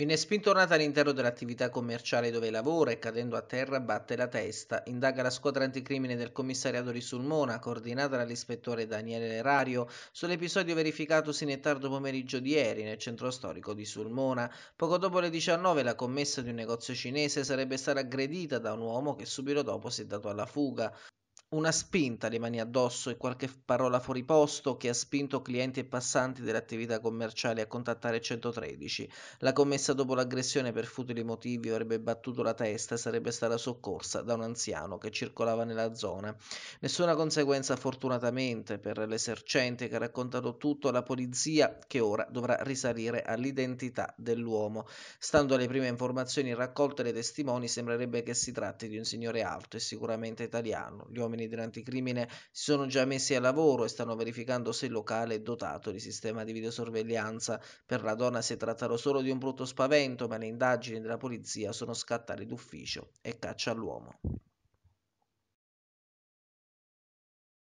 Viene spintornata all'interno dell'attività commerciale dove lavora e cadendo a terra batte la testa. Indaga la squadra anticrimine del commissariato di Sulmona, coordinata dall'ispettore Daniele Lerario, sull'episodio verificatosi nel tardo pomeriggio di ieri nel centro storico di Sulmona. Poco dopo le 19 la commessa di un negozio cinese sarebbe stata aggredita da un uomo che subito dopo si è dato alla fuga una spinta mani addosso e qualche parola fuori posto che ha spinto clienti e passanti delle attività commerciali a contattare 113. La commessa dopo l'aggressione per futili motivi avrebbe battuto la testa e sarebbe stata soccorsa da un anziano che circolava nella zona. Nessuna conseguenza fortunatamente per l'esercente che ha raccontato tutto alla polizia che ora dovrà risalire all'identità dell'uomo. Stando alle prime informazioni raccolte dai testimoni sembrerebbe che si tratti di un signore alto e sicuramente italiano. Gli uomini uomini dell'anticrimine si sono già messi al lavoro e stanno verificando se il locale è dotato di sistema di videosorveglianza. Per la donna si è trattato solo di un brutto spavento, ma le indagini della polizia sono scattate d'ufficio e caccia all'uomo.